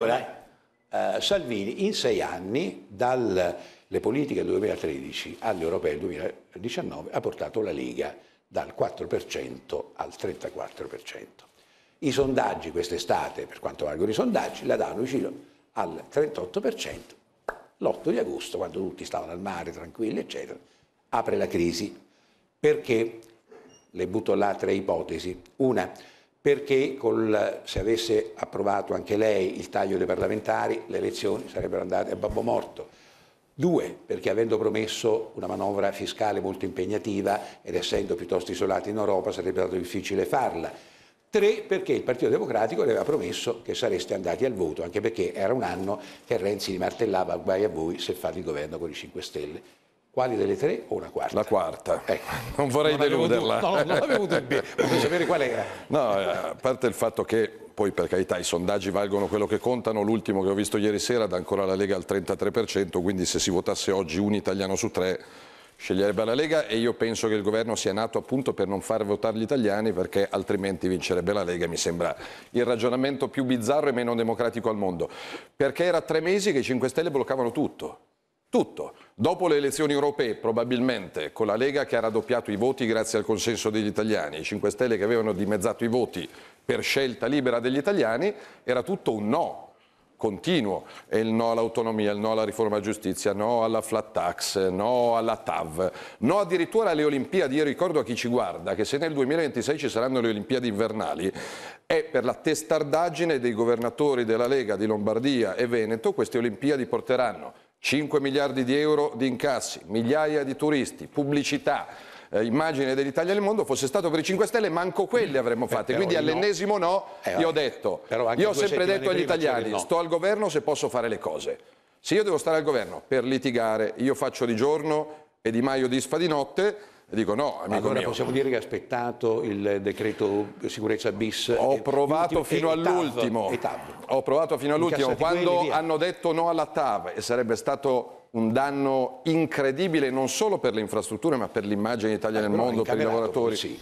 Eh, Salvini in sei anni, dalle politiche del 2013 alle europee del 2019, ha portato la Lega dal 4% al 34%. I sondaggi quest'estate, per quanto valgono i sondaggi, la danno vicino al 38%. L'8 di agosto, quando tutti stavano al mare tranquilli, eccetera, apre la crisi. Perché? Le butto là tre ipotesi. Una, perché col, se avesse approvato anche lei il taglio dei parlamentari le elezioni sarebbero andate a babbo morto. Due, perché avendo promesso una manovra fiscale molto impegnativa ed essendo piuttosto isolati in Europa sarebbe stato difficile farla. Tre, perché il Partito Democratico le aveva promesso che sareste andati al voto, anche perché era un anno che Renzi li martellava guai a voi se fate il governo con i 5 Stelle. Quali delle tre o una quarta? La quarta. Ecco. Non vorrei non deluderla. Avuto, no, non avevo dubbi, voglio sapere qual era. No, eh, a parte il fatto che poi per carità i sondaggi valgono quello che contano, l'ultimo che ho visto ieri sera dà ancora la Lega al 33%, quindi se si votasse oggi un italiano su tre sceglierebbe la Lega e io penso che il governo sia nato appunto per non far votare gli italiani perché altrimenti vincerebbe la Lega, mi sembra il ragionamento più bizzarro e meno democratico al mondo, perché era tre mesi che i 5 Stelle bloccavano tutto tutto. Dopo le elezioni europee, probabilmente, con la Lega che ha raddoppiato i voti grazie al consenso degli italiani, i 5 Stelle che avevano dimezzato i voti per scelta libera degli italiani, era tutto un no continuo, è il no all'autonomia, il no alla riforma giustizia, no alla flat tax, no alla TAV, no addirittura alle Olimpiadi. Io ricordo a chi ci guarda che se nel 2026 ci saranno le Olimpiadi invernali è per la testardaggine dei governatori della Lega di Lombardia e Veneto queste Olimpiadi porteranno 5 miliardi di euro di incassi, migliaia di turisti, pubblicità, eh, immagine dell'Italia nel mondo, fosse stato per i 5 Stelle, manco quelli avremmo eh, fatti. Quindi all'ennesimo no, no eh, io ho detto, io ho sempre detto agli italiani, no. sto al governo se posso fare le cose. Se io devo stare al governo per litigare, io faccio di giorno e Di Maio disfa di notte, e dico no, amico allora mio. possiamo dire che ha aspettato il decreto sicurezza bis? Ho provato fino all'ultimo. Ho provato fino all'ultimo. Quando hanno detto no alla TAV e sarebbe stato un danno incredibile non solo per le infrastrutture ma per l'immagine d'Italia eh, nel mondo, per i lavoratori. Sì.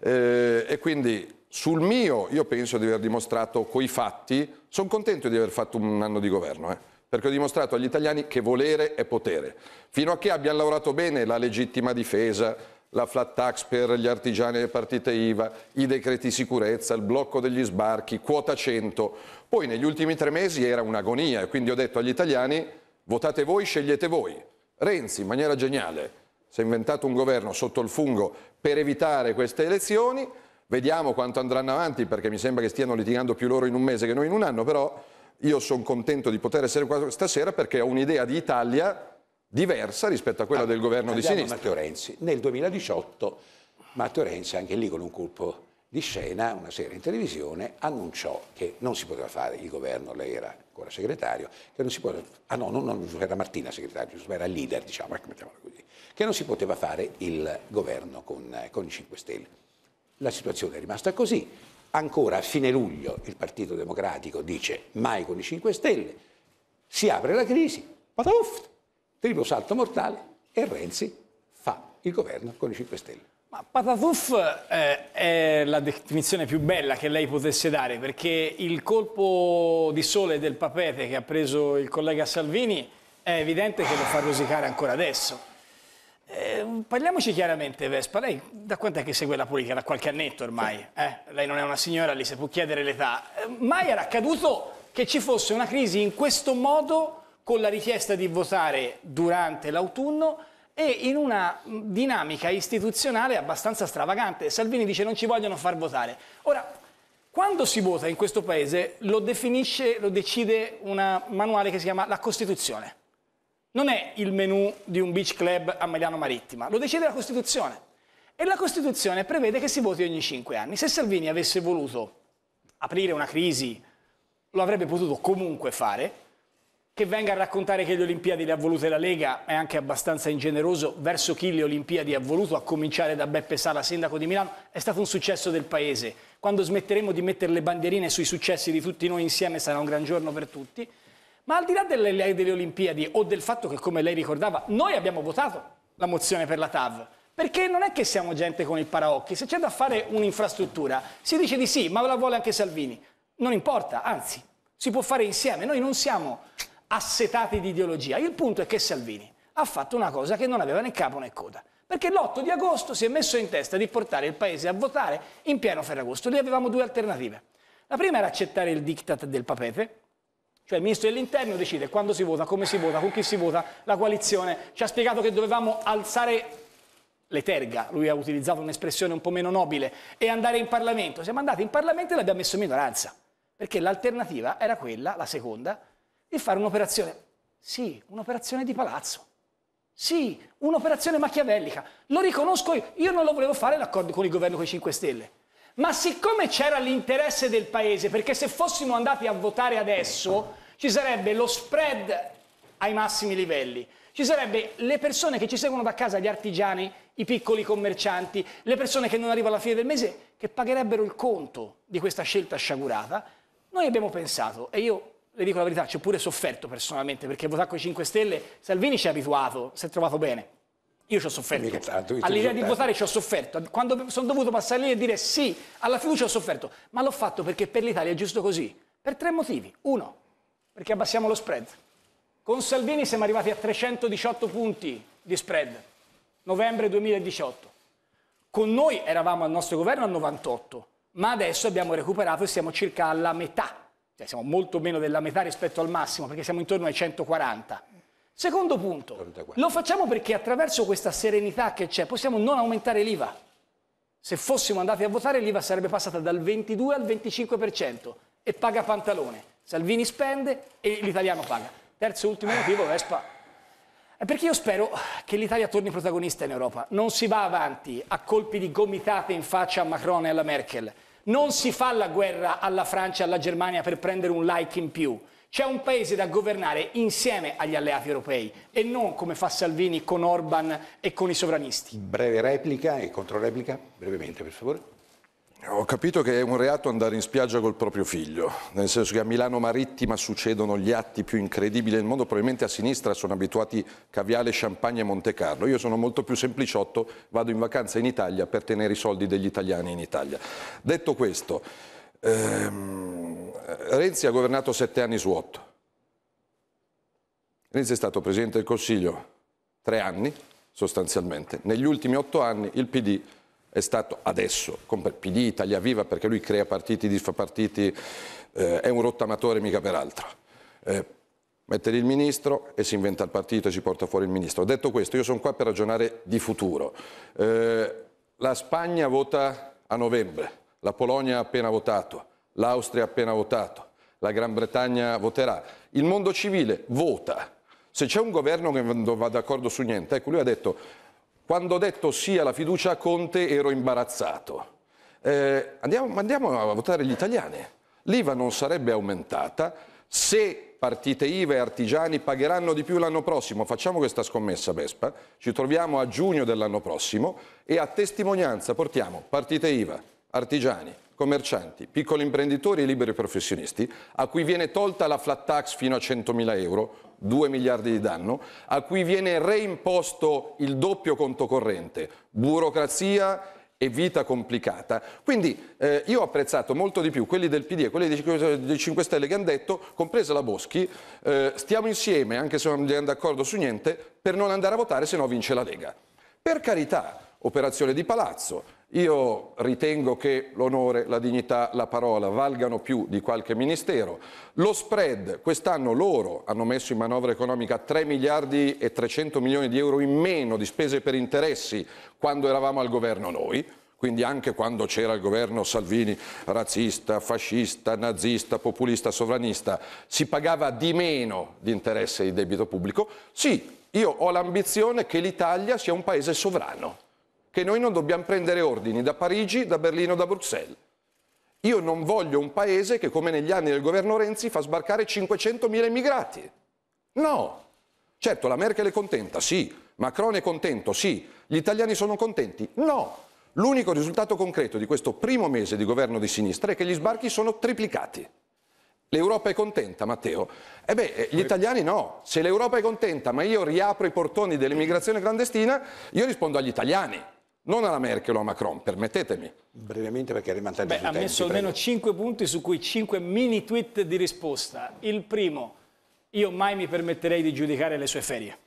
Eh, e quindi sul mio io penso di aver dimostrato coi fatti, sono contento di aver fatto un anno di governo. Eh perché ho dimostrato agli italiani che volere è potere. Fino a che abbiamo lavorato bene la legittima difesa, la flat tax per gli artigiani e partite IVA, i decreti sicurezza, il blocco degli sbarchi, quota 100. Poi negli ultimi tre mesi era un'agonia e quindi ho detto agli italiani votate voi, scegliete voi. Renzi, in maniera geniale, si è inventato un governo sotto il fungo per evitare queste elezioni, vediamo quanto andranno avanti perché mi sembra che stiano litigando più loro in un mese che noi in un anno, però io sono contento di poter essere qua stasera perché ho un'idea di Italia diversa rispetto a quella ah, del governo di sinistra. Matteo Renzi. Nel 2018 Matteo Renzi, anche lì con un colpo di scena, una sera in televisione, annunciò che non si poteva fare il governo, lei era ancora segretario, che non si poteva, ah no, non, non era Martina segretario, era leader, diciamo, ecco, così, che non si poteva fare il governo con, eh, con i 5 Stelle. La situazione è rimasta così, Ancora a fine luglio il Partito Democratico dice mai con i 5 Stelle, si apre la crisi, patauf, triplo salto mortale e Renzi fa il governo con i 5 Stelle. Ma patatuf eh, è la definizione più bella che lei potesse dare, perché il colpo di sole del papete che ha preso il collega Salvini è evidente che lo fa rosicare ancora adesso. Eh, parliamoci chiaramente, Vespa, lei da quant'è che segue la politica? Da qualche annetto ormai, eh? lei non è una signora, lì si può chiedere l'età. Eh, mai era accaduto che ci fosse una crisi in questo modo con la richiesta di votare durante l'autunno e in una dinamica istituzionale abbastanza stravagante. Salvini dice non ci vogliono far votare. Ora, quando si vota in questo paese lo definisce, lo decide un manuale che si chiama la Costituzione non è il menù di un beach club a Maiano Marittima, lo decide la Costituzione. E la Costituzione prevede che si voti ogni cinque anni. Se Salvini avesse voluto aprire una crisi, lo avrebbe potuto comunque fare. Che venga a raccontare che le Olimpiadi le ha volute la Lega è anche abbastanza ingeneroso verso chi le Olimpiadi ha voluto, a cominciare da Beppe Sala, sindaco di Milano, è stato un successo del paese. Quando smetteremo di mettere le bandierine sui successi di tutti noi insieme sarà un gran giorno per tutti. Ma al di là delle, delle Olimpiadi o del fatto che, come lei ricordava, noi abbiamo votato la mozione per la TAV, perché non è che siamo gente con il paraocchi, se c'è da fare un'infrastruttura si dice di sì, ma la vuole anche Salvini. Non importa, anzi, si può fare insieme, noi non siamo assetati di ideologia. Il punto è che Salvini ha fatto una cosa che non aveva né capo né coda. Perché l'8 di agosto si è messo in testa di portare il paese a votare in pieno Ferragosto. Lì avevamo due alternative. La prima era accettare il diktat del papete, cioè il ministro dell'interno decide quando si vota, come si vota, con chi si vota, la coalizione. Ci ha spiegato che dovevamo alzare le terga, lui ha utilizzato un'espressione un po' meno nobile, e andare in Parlamento. Siamo andati in Parlamento e l'abbiamo messo in minoranza, perché l'alternativa era quella, la seconda, di fare un'operazione, sì, un'operazione di palazzo. Sì, un'operazione machiavellica. Lo riconosco io, io non lo volevo fare l'accordo con il governo con i 5 Stelle. Ma siccome c'era l'interesse del paese, perché se fossimo andati a votare adesso ci sarebbe lo spread ai massimi livelli, ci sarebbe le persone che ci seguono da casa, gli artigiani, i piccoli commercianti, le persone che non arrivano alla fine del mese, che pagherebbero il conto di questa scelta sciagurata. Noi abbiamo pensato, e io le dico la verità, ci ho pure sofferto personalmente, perché votare con i 5 Stelle Salvini ci è abituato, si è trovato bene. Io ci ho sofferto. Tanto, All'idea di votare ci ho sofferto. Quando sono dovuto passare lì e dire sì alla fiducia ho sofferto. Ma l'ho fatto perché per l'Italia è giusto così. Per tre motivi. Uno, perché abbassiamo lo spread. Con Salvini siamo arrivati a 318 punti di spread. Novembre 2018. Con noi eravamo al nostro governo a 98, ma adesso abbiamo recuperato e siamo circa alla metà. Cioè siamo molto meno della metà rispetto al massimo, perché siamo intorno ai 140. Secondo punto, lo facciamo perché attraverso questa serenità che c'è possiamo non aumentare l'IVA. Se fossimo andati a votare l'IVA sarebbe passata dal 22 al 25% e paga pantalone. Salvini spende e l'italiano paga. Terzo e ultimo motivo, Vespa. È eh, perché io spero che l'Italia torni protagonista in Europa. Non si va avanti a colpi di gomitate in faccia a Macron e alla Merkel. Non si fa la guerra alla Francia e alla Germania per prendere un like in più. C'è un paese da governare insieme agli alleati europei e non come fa Salvini con Orban e con i sovranisti. Breve replica e controreplica, brevemente per favore. Ho capito che è un reato andare in spiaggia col proprio figlio, nel senso che a Milano Marittima succedono gli atti più incredibili del mondo, probabilmente a sinistra sono abituati caviale, champagne e Monte Carlo, io sono molto più sempliciotto, vado in vacanza in Italia per tenere i soldi degli italiani in Italia. Detto questo, ehm Renzi ha governato sette anni su otto. Renzi è stato Presidente del Consiglio tre anni, sostanzialmente. Negli ultimi otto anni il PD è stato adesso, con PD, Italia Viva, perché lui crea partiti, disfa partiti, eh, è un rottamatore mica peraltro. Eh, mette lì il ministro e si inventa il partito e si porta fuori il ministro. Detto questo, io sono qua per ragionare di futuro. Eh, la Spagna vota a novembre, la Polonia ha appena votato, l'Austria ha appena votato, la Gran Bretagna voterà, il mondo civile vota. Se c'è un governo che non va d'accordo su niente, ecco lui ha detto, quando ho detto sì alla fiducia a Conte ero imbarazzato. Eh, andiamo, andiamo a votare gli italiani. L'IVA non sarebbe aumentata se partite IVA e artigiani pagheranno di più l'anno prossimo. Facciamo questa scommessa Vespa, ci troviamo a giugno dell'anno prossimo e a testimonianza portiamo partite IVA, artigiani, commercianti, piccoli imprenditori e liberi professionisti, a cui viene tolta la flat tax fino a 100.000 euro, 2 miliardi di danno, a cui viene reimposto il doppio conto corrente, burocrazia e vita complicata. Quindi eh, io ho apprezzato molto di più quelli del PD e quelli dei 5 Stelle che hanno detto, compresa la Boschi, eh, stiamo insieme, anche se non andiamo d'accordo su niente, per non andare a votare, se no vince la Lega. Per carità, operazione di palazzo, io ritengo che l'onore, la dignità, la parola valgano più di qualche ministero. Lo spread, quest'anno loro hanno messo in manovra economica 3 miliardi e 300 milioni di euro in meno di spese per interessi quando eravamo al governo noi. Quindi anche quando c'era il governo Salvini, razzista, fascista, nazista, populista, sovranista, si pagava di meno di interesse di debito pubblico. Sì, io ho l'ambizione che l'Italia sia un paese sovrano che noi non dobbiamo prendere ordini da Parigi, da Berlino, da Bruxelles. Io non voglio un paese che, come negli anni del governo Renzi, fa sbarcare 500.000 immigrati. No. Certo, la Merkel è contenta, sì. Macron è contento, sì. Gli italiani sono contenti? No. L'unico risultato concreto di questo primo mese di governo di sinistra è che gli sbarchi sono triplicati. L'Europa è contenta, Matteo? E eh beh, eh, gli italiani no. Se l'Europa è contenta, ma io riapro i portoni dell'immigrazione clandestina, io rispondo agli italiani non alla Merkel o a Macron, permettetemi. Brevemente perché rimane Beh, ha messo almeno 5 punti su cui 5 mini tweet di risposta. Il primo, io mai mi permetterei di giudicare le sue ferie.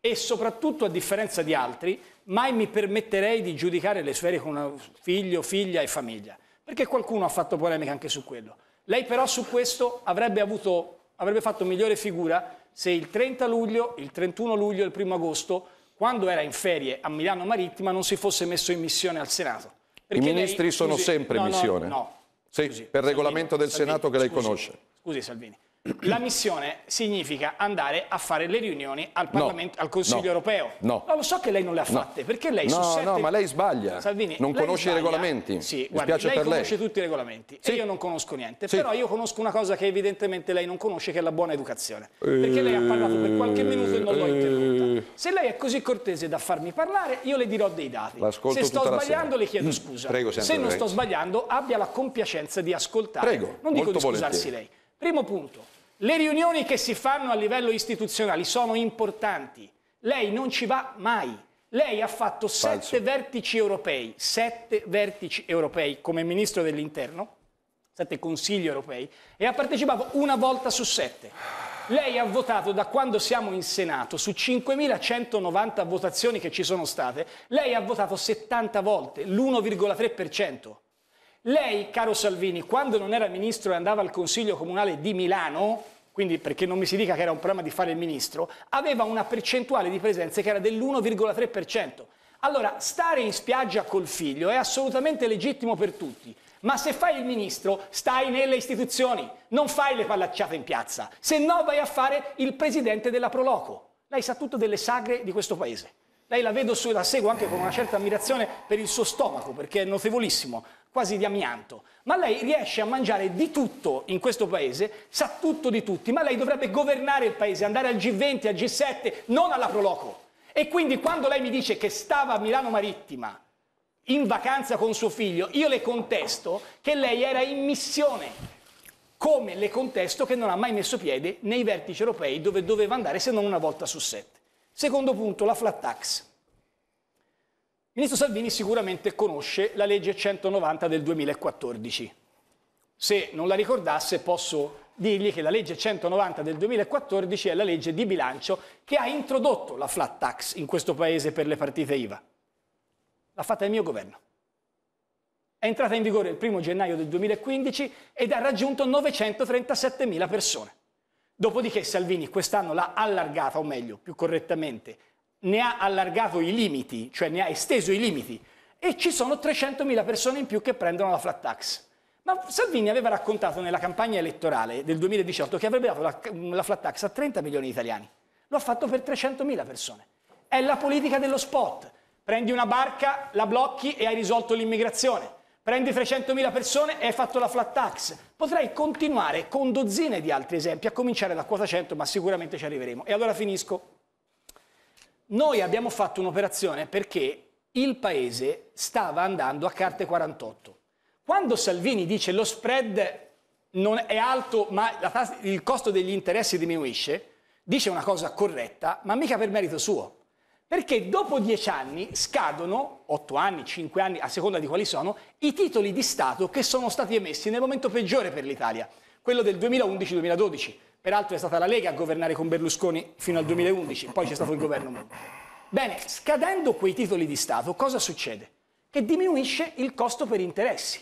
E soprattutto, a differenza di altri, mai mi permetterei di giudicare le sue ferie con figlio, figlia e famiglia. Perché qualcuno ha fatto polemica anche su quello. Lei però su questo avrebbe, avuto, avrebbe fatto migliore figura se il 30 luglio, il 31 luglio e il 1 agosto quando era in ferie a Milano Marittima non si fosse messo in missione al Senato. I ministri lei, scusi, sono sempre in no, missione? No, no. Sì, scusi, per Salvini, regolamento del Salvini, Senato che lei scusi, conosce. Scusi Salvini, la missione significa andare a fare le riunioni al, Parlamento, no, al Consiglio no, europeo. No. no. lo so che lei non le ha fatte, perché lei no, su sette... No, ma lei sbaglia, Salvini, non lei conosce sbaglia. i regolamenti, sì, guardi, lei conosce lei. tutti i regolamenti sì. e io non conosco niente, sì. però io conosco una cosa che evidentemente lei non conosce, che è la buona educazione, eh, perché lei ha parlato per qualche minuto e non l'ho eh. interrotta. Se lei è così cortese da farmi parlare, io le dirò dei dati. Se sto sbagliando le chiedo mm, scusa, Prego, se non lei. sto sbagliando abbia la compiacenza di ascoltare, Prego, non dico di scusarsi volentieri. lei. Primo punto, le riunioni che si fanno a livello istituzionale sono importanti. Lei non ci va mai. Lei ha fatto Falso. sette vertici europei, sette vertici europei come ministro dell'interno, sette consigli europei, e ha partecipato una volta su sette. Lei ha votato da quando siamo in Senato, su 5.190 votazioni che ci sono state, lei ha votato 70 volte, l'1,3%. Lei, caro Salvini, quando non era ministro e andava al Consiglio Comunale di Milano, quindi perché non mi si dica che era un problema di fare il ministro, aveva una percentuale di presenze che era dell'1,3%. Allora, stare in spiaggia col figlio è assolutamente legittimo per tutti, ma se fai il ministro stai nelle istituzioni, non fai le pallacciate in piazza, se no vai a fare il presidente della Proloco. Lei sa tutto delle sagre di questo paese. Lei la vedo, su, la seguo anche con una certa ammirazione per il suo stomaco, perché è notevolissimo, quasi di amianto. Ma lei riesce a mangiare di tutto in questo paese, sa tutto di tutti, ma lei dovrebbe governare il paese, andare al G20, al G7, non alla Proloco. E quindi quando lei mi dice che stava a Milano Marittima in vacanza con suo figlio, io le contesto che lei era in missione come le contesto che non ha mai messo piede nei vertici europei dove doveva andare se non una volta su sette. Secondo punto, la flat tax. Il ministro Salvini sicuramente conosce la legge 190 del 2014. Se non la ricordasse posso dirgli che la legge 190 del 2014 è la legge di bilancio che ha introdotto la flat tax in questo paese per le partite IVA. L'ha fatta il mio governo. È entrata in vigore il 1 gennaio del 2015 ed ha raggiunto 937.000 persone. Dopodiché Salvini quest'anno l'ha allargata, o meglio, più correttamente, ne ha allargato i limiti, cioè ne ha esteso i limiti, e ci sono 300.000 persone in più che prendono la flat tax. Ma Salvini aveva raccontato nella campagna elettorale del 2018 che avrebbe dato la, la flat tax a 30 milioni di italiani. Lo ha fatto per 300.000 persone. È la politica dello spot. Prendi una barca, la blocchi e hai risolto l'immigrazione prendi 300.000 persone e hai fatto la flat tax. Potrei continuare con dozzine di altri esempi, a cominciare da quota 100, ma sicuramente ci arriveremo. E allora finisco. Noi abbiamo fatto un'operazione perché il paese stava andando a carte 48. Quando Salvini dice lo spread non è alto, ma il costo degli interessi diminuisce, dice una cosa corretta, ma mica per merito suo. Perché dopo dieci anni scadono, otto anni, cinque anni, a seconda di quali sono, i titoli di Stato che sono stati emessi nel momento peggiore per l'Italia, quello del 2011-2012. Peraltro è stata la Lega a governare con Berlusconi fino al 2011, poi c'è stato il governo Monti. Bene, scadendo quei titoli di Stato, cosa succede? Che diminuisce il costo per interessi.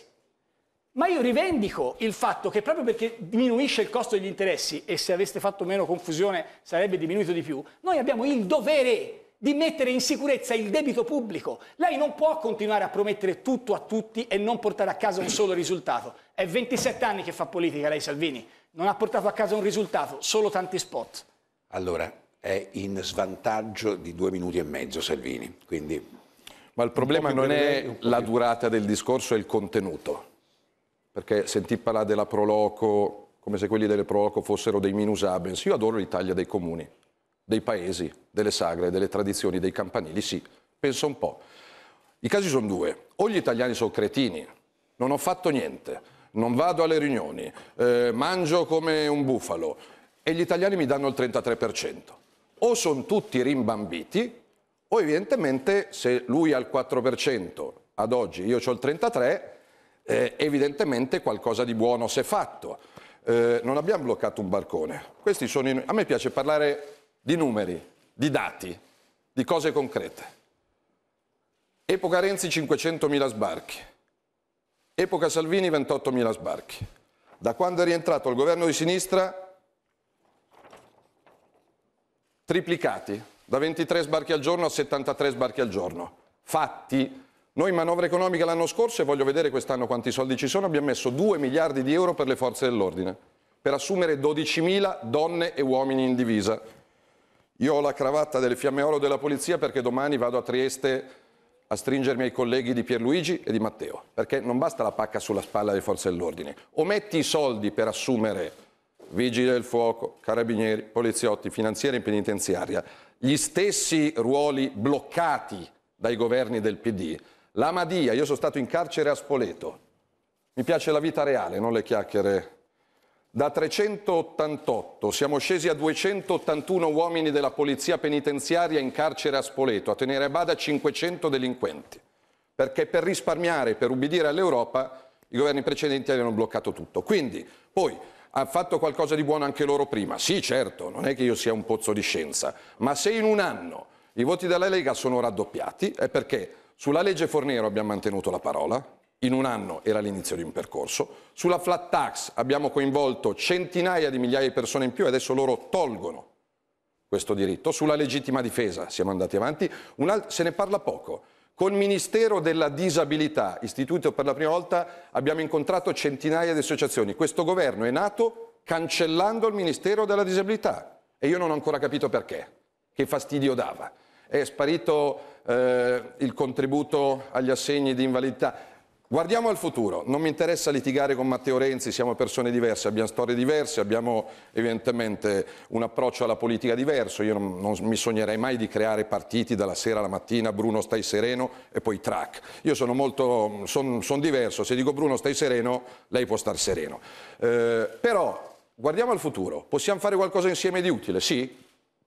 Ma io rivendico il fatto che proprio perché diminuisce il costo degli interessi, e se aveste fatto meno confusione sarebbe diminuito di più, noi abbiamo il dovere di mettere in sicurezza il debito pubblico. Lei non può continuare a promettere tutto a tutti e non portare a casa un solo risultato. È 27 anni che fa politica lei Salvini, non ha portato a casa un risultato, solo tanti spot. Allora, è in svantaggio di due minuti e mezzo Salvini, quindi... Ma il problema non è la durata del discorso, è il contenuto. Perché sentì parlare della Proloco come se quelli delle Proloco fossero dei minusabens. Io adoro l'Italia dei comuni dei paesi, delle sagre, delle tradizioni, dei campanili, sì, penso un po'. I casi sono due, o gli italiani sono cretini, non ho fatto niente, non vado alle riunioni, eh, mangio come un bufalo e gli italiani mi danno il 33%. O sono tutti rimbambiti o evidentemente se lui ha il 4% ad oggi, io ho il 33%, eh, evidentemente qualcosa di buono si è fatto. Eh, non abbiamo bloccato un barcone. Sono, a me piace parlare di numeri, di dati, di cose concrete. Epoca Renzi 500.000 sbarchi, epoca Salvini 28.000 sbarchi. Da quando è rientrato il governo di sinistra triplicati, da 23 sbarchi al giorno a 73 sbarchi al giorno. Fatti. Noi in manovra economica l'anno scorso, e voglio vedere quest'anno quanti soldi ci sono, abbiamo messo 2 miliardi di euro per le forze dell'ordine, per assumere 12.000 donne e uomini in divisa. Io ho la cravatta delle fiamme oro della polizia perché domani vado a Trieste a stringermi ai colleghi di Pierluigi e di Matteo, perché non basta la pacca sulla spalla delle forze dell'ordine. O metti i soldi per assumere vigili del fuoco, carabinieri, poliziotti, finanzieri e penitenziaria, gli stessi ruoli bloccati dai governi del PD. La Madia, io sono stato in carcere a Spoleto, mi piace la vita reale, non le chiacchiere da 388 siamo scesi a 281 uomini della polizia penitenziaria in carcere a Spoleto a tenere a bada 500 delinquenti, perché per risparmiare, per ubbidire all'Europa, i governi precedenti avevano bloccato tutto. Quindi, poi, ha fatto qualcosa di buono anche loro prima. Sì, certo, non è che io sia un pozzo di scienza, ma se in un anno i voti della Lega sono raddoppiati è perché sulla legge Fornero abbiamo mantenuto la parola, in un anno era l'inizio di un percorso. Sulla flat tax abbiamo coinvolto centinaia di migliaia di persone in più e adesso loro tolgono questo diritto. Sulla legittima difesa siamo andati avanti, se ne parla poco. Col Ministero della Disabilità, istituito per la prima volta, abbiamo incontrato centinaia di associazioni. Questo governo è nato cancellando il Ministero della Disabilità e io non ho ancora capito perché, che fastidio dava. È sparito eh, il contributo agli assegni di invalidità. Guardiamo al futuro, non mi interessa litigare con Matteo Renzi, siamo persone diverse, abbiamo storie diverse, abbiamo evidentemente un approccio alla politica diverso, io non, non mi sognerei mai di creare partiti dalla sera alla mattina, Bruno stai sereno e poi track. Io sono molto, sono son diverso, se dico Bruno stai sereno, lei può star sereno. Eh, però guardiamo al futuro, possiamo fare qualcosa insieme di utile, sì?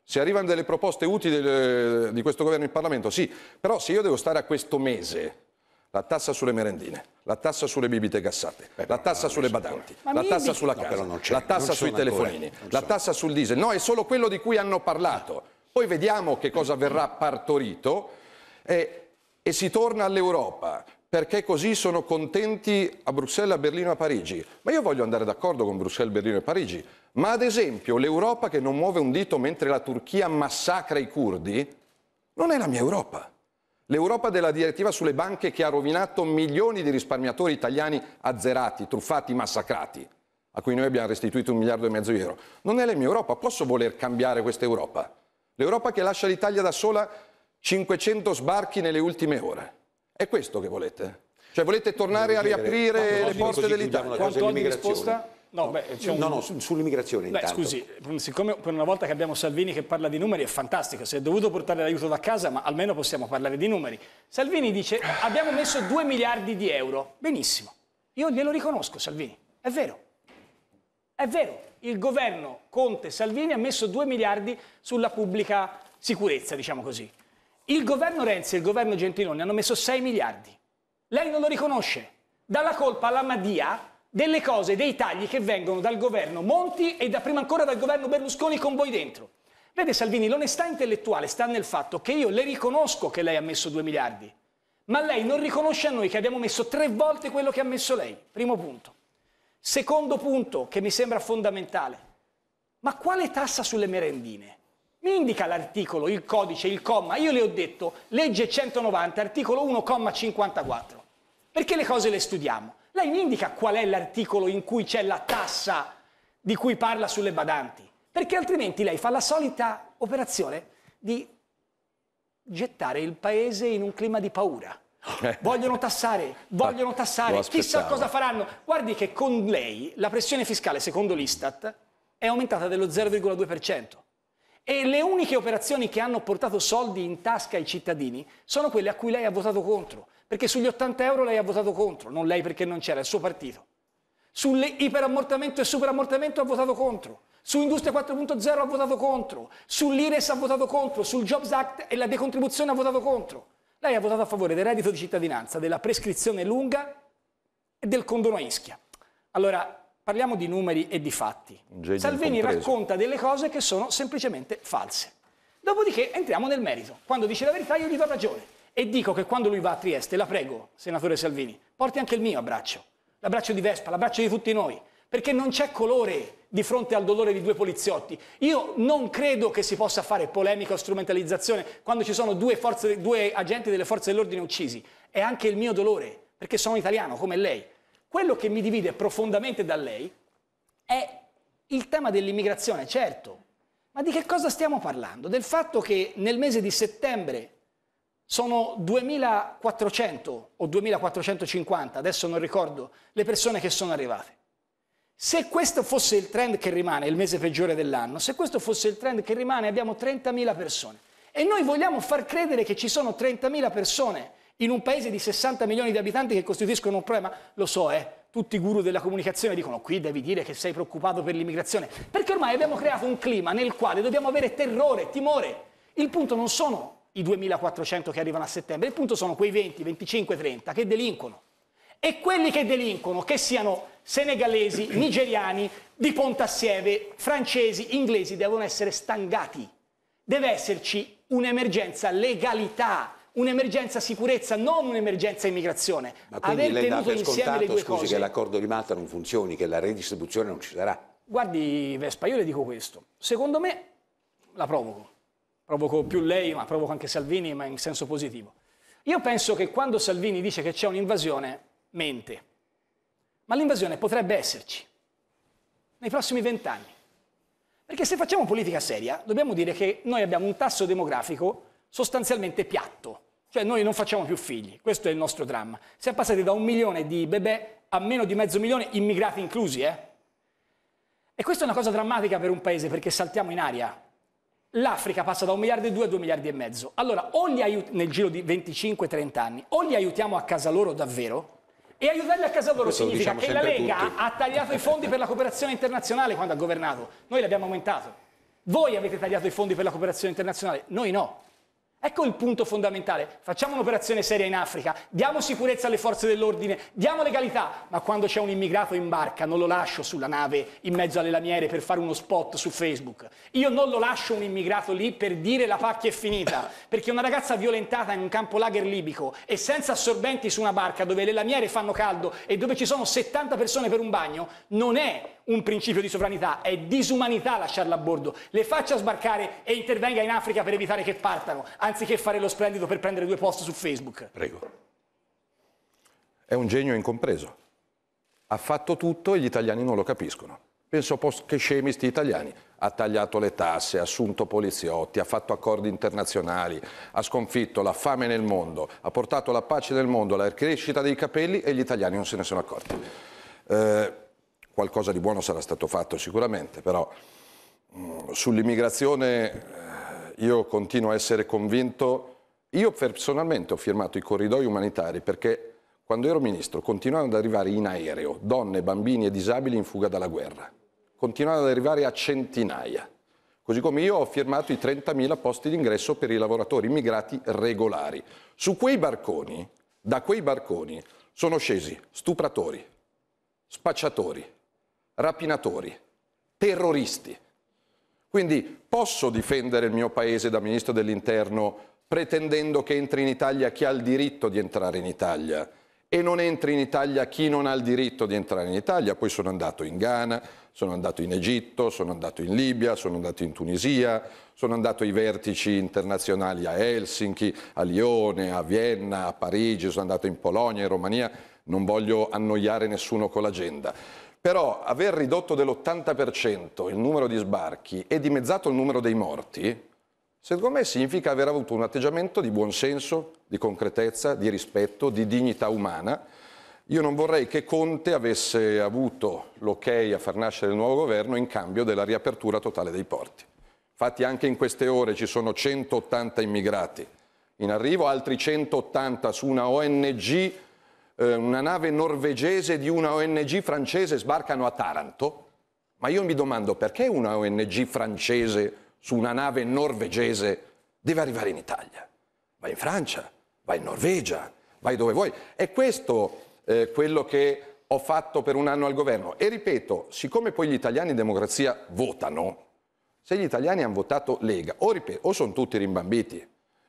Se arrivano delle proposte utili eh, di questo governo in Parlamento, sì, però se io devo stare a questo mese la tassa sulle merendine, la tassa sulle bibite gassate, Beh, la tassa sulle badanti, la tassa sulla no, la tassa sui telefonini, la tassa sul diesel. No, è solo quello di cui hanno parlato. Poi vediamo che cosa verrà partorito e, e si torna all'Europa perché così sono contenti a Bruxelles, a Berlino, e a Parigi. Ma io voglio andare d'accordo con Bruxelles, Berlino e Parigi. Ma ad esempio l'Europa che non muove un dito mentre la Turchia massacra i curdi non è la mia Europa. L'Europa della direttiva sulle banche che ha rovinato milioni di risparmiatori italiani azzerati, truffati, massacrati, a cui noi abbiamo restituito un miliardo e mezzo di euro. Non è la mia Europa, posso voler cambiare questa Europa? L'Europa che lascia l'Italia da sola 500 sbarchi nelle ultime ore. È questo che volete? Cioè volete tornare a riaprire le porte dell'Italia? Quanto ogni risposta? No, beh, un... no, no sull'immigrazione intanto. Scusi, siccome per una volta che abbiamo Salvini che parla di numeri è fantastico, se è dovuto portare l'aiuto da casa, ma almeno possiamo parlare di numeri. Salvini dice abbiamo messo 2 miliardi di euro, benissimo. Io glielo riconosco Salvini, è vero. È vero, il governo Conte-Salvini ha messo 2 miliardi sulla pubblica sicurezza, diciamo così. Il governo Renzi e il governo Gentiloni hanno messo 6 miliardi. Lei non lo riconosce. Dalla colpa alla Madia delle cose, dei tagli che vengono dal governo Monti e da prima ancora dal governo Berlusconi con voi dentro. Vede Salvini, l'onestà intellettuale sta nel fatto che io le riconosco che lei ha messo 2 miliardi, ma lei non riconosce a noi che abbiamo messo tre volte quello che ha messo lei. Primo punto. Secondo punto che mi sembra fondamentale. Ma quale tassa sulle merendine? Mi indica l'articolo, il codice, il comma. Io le ho detto legge 190, articolo 1, comma 54. Perché le cose le studiamo? Lei mi indica qual è l'articolo in cui c'è la tassa di cui parla sulle badanti, perché altrimenti lei fa la solita operazione di gettare il paese in un clima di paura. Vogliono tassare, vogliono ah, tassare, chissà cosa faranno. Guardi che con lei la pressione fiscale, secondo l'Istat, è aumentata dello 0,2%. E le uniche operazioni che hanno portato soldi in tasca ai cittadini sono quelle a cui lei ha votato contro. Perché sugli 80 euro lei ha votato contro, non lei perché non c'era, il suo partito. Sull'iperammortamento e superammortamento ha votato contro. Su Industria 4.0 ha votato contro. Sull'Ires ha votato contro. Sul Jobs Act e la decontribuzione ha votato contro. Lei ha votato a favore del reddito di cittadinanza, della prescrizione lunga e del condono a Ischia. Allora, parliamo di numeri e di fatti. Genio Salvini compreso. racconta delle cose che sono semplicemente false. Dopodiché entriamo nel merito. Quando dice la verità io gli do ragione e dico che quando lui va a Trieste, la prego, senatore Salvini, porti anche il mio abbraccio, l'abbraccio di Vespa, l'abbraccio di tutti noi, perché non c'è colore di fronte al dolore di due poliziotti. Io non credo che si possa fare polemica o strumentalizzazione quando ci sono due, forze, due agenti delle forze dell'ordine uccisi. È anche il mio dolore, perché sono italiano come lei. Quello che mi divide profondamente da lei è il tema dell'immigrazione, certo. Ma di che cosa stiamo parlando? Del fatto che nel mese di settembre sono 2400 o 2450, adesso non ricordo, le persone che sono arrivate. Se questo fosse il trend che rimane, il mese peggiore dell'anno, se questo fosse il trend che rimane abbiamo 30.000 persone. E noi vogliamo far credere che ci sono 30.000 persone in un paese di 60 milioni di abitanti che costituiscono un problema. Lo so, eh, tutti i guru della comunicazione dicono qui devi dire che sei preoccupato per l'immigrazione, perché ormai abbiamo creato un clima nel quale dobbiamo avere terrore, timore. Il punto non sono i 2.400 che arrivano a settembre, il punto sono quei 20, 25, 30 che delinquono. E quelli che delinquono, che siano senegalesi, nigeriani, di Pontassieve, francesi, inglesi, devono essere stangati. Deve esserci un'emergenza legalità, un'emergenza sicurezza, non un'emergenza immigrazione. Ma quindi Aver lei dà per scontato, scusi, cose... che l'accordo di Malta non funzioni, che la redistribuzione non ci sarà? Guardi Vespa, io le dico questo. Secondo me, la provoco, provoco più lei, ma provoco anche Salvini, ma in senso positivo. Io penso che quando Salvini dice che c'è un'invasione, mente. Ma l'invasione potrebbe esserci nei prossimi vent'anni. Perché se facciamo politica seria, dobbiamo dire che noi abbiamo un tasso demografico sostanzialmente piatto. Cioè noi non facciamo più figli, questo è il nostro dramma. Siamo passati da un milione di bebè a meno di mezzo milione, immigrati inclusi, eh? E questa è una cosa drammatica per un paese perché saltiamo in aria, l'Africa passa da un miliardo e due a due miliardi e mezzo. Allora, o li aiut- nel giro di 25-30 anni, o li aiutiamo a casa loro davvero, e aiutarli a casa loro Questo significa diciamo che la Lega tutti. ha tagliato i fondi per la cooperazione internazionale quando ha governato. Noi li abbiamo aumentato. Voi avete tagliato i fondi per la cooperazione internazionale, noi no. Ecco il punto fondamentale. Facciamo un'operazione seria in Africa, diamo sicurezza alle forze dell'ordine, diamo legalità, ma quando c'è un immigrato in barca non lo lascio sulla nave in mezzo alle lamiere per fare uno spot su Facebook. Io non lo lascio un immigrato lì per dire la pacchia è finita, perché una ragazza violentata in un campo lager libico e senza assorbenti su una barca dove le lamiere fanno caldo e dove ci sono 70 persone per un bagno non è un principio di sovranità, è disumanità lasciarla a bordo, le faccia sbarcare e intervenga in Africa per evitare che partano, anziché fare lo splendido per prendere due post su Facebook. Prego. È un genio incompreso. Ha fatto tutto e gli italiani non lo capiscono. Penso che scemi sti italiani. Ha tagliato le tasse, ha assunto poliziotti, ha fatto accordi internazionali, ha sconfitto la fame nel mondo, ha portato la pace nel mondo, la crescita dei capelli e gli italiani non se ne sono accorti. Eh, qualcosa di buono sarà stato fatto sicuramente, però mm, sull'immigrazione eh, io continuo a essere convinto, io personalmente ho firmato i corridoi umanitari perché quando ero ministro continuavano ad arrivare in aereo donne, bambini e disabili in fuga dalla guerra, continuavano ad arrivare a centinaia, così come io ho firmato i 30.000 posti d'ingresso per i lavoratori immigrati regolari. Su quei barconi, da quei barconi, sono scesi stupratori, spacciatori, rapinatori, terroristi. Quindi posso difendere il mio paese da ministro dell'interno pretendendo che entri in Italia chi ha il diritto di entrare in Italia e non entri in Italia chi non ha il diritto di entrare in Italia. Poi sono andato in Ghana, sono andato in Egitto, sono andato in Libia, sono andato in Tunisia, sono andato ai vertici internazionali a Helsinki, a Lione, a Vienna, a Parigi, sono andato in Polonia, in Romania non voglio annoiare nessuno con l'agenda. Però aver ridotto dell'80% il numero di sbarchi e dimezzato il numero dei morti, secondo me significa aver avuto un atteggiamento di buonsenso, di concretezza, di rispetto, di dignità umana. Io non vorrei che Conte avesse avuto l'ok a far nascere il nuovo governo in cambio della riapertura totale dei porti. Infatti anche in queste ore ci sono 180 immigrati in arrivo, altri 180 su una ONG eh, una nave norvegese di una ONG francese sbarcano a Taranto, ma io mi domando perché una ONG francese su una nave norvegese deve arrivare in Italia? Vai in Francia, vai in Norvegia, vai dove vuoi. È questo eh, quello che ho fatto per un anno al governo. E ripeto, siccome poi gli italiani in democrazia votano, se gli italiani hanno votato Lega, o, ripeto, o sono tutti rimbambiti,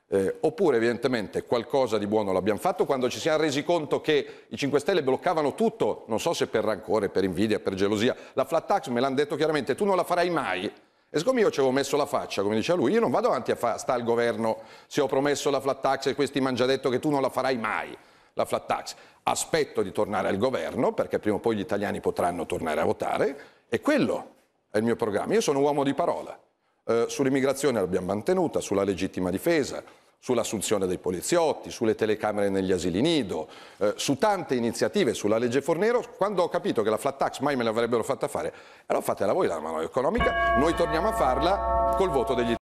eh, oppure evidentemente qualcosa di buono l'abbiamo fatto quando ci siamo resi conto che i 5 Stelle bloccavano tutto, non so se per rancore, per invidia, per gelosia, la flat tax me l'hanno detto chiaramente, tu non la farai mai. E siccome io ci avevo messo la faccia, come diceva lui, io non vado avanti a fa- sta al governo se ho promesso la flat tax e questi mi hanno già detto che tu non la farai mai, la flat tax. Aspetto di tornare al governo perché prima o poi gli italiani potranno tornare a votare e quello è il mio programma. Io sono un uomo di parola. Eh, sull'immigrazione l'abbiamo mantenuta, sulla legittima difesa, sull'assunzione dei poliziotti, sulle telecamere negli asili nido, eh, su tante iniziative, sulla legge Fornero, quando ho capito che la flat tax mai me l'avrebbero fatta fare, allora eh, fatela voi la mano economica, noi torniamo a farla col voto degli italiani.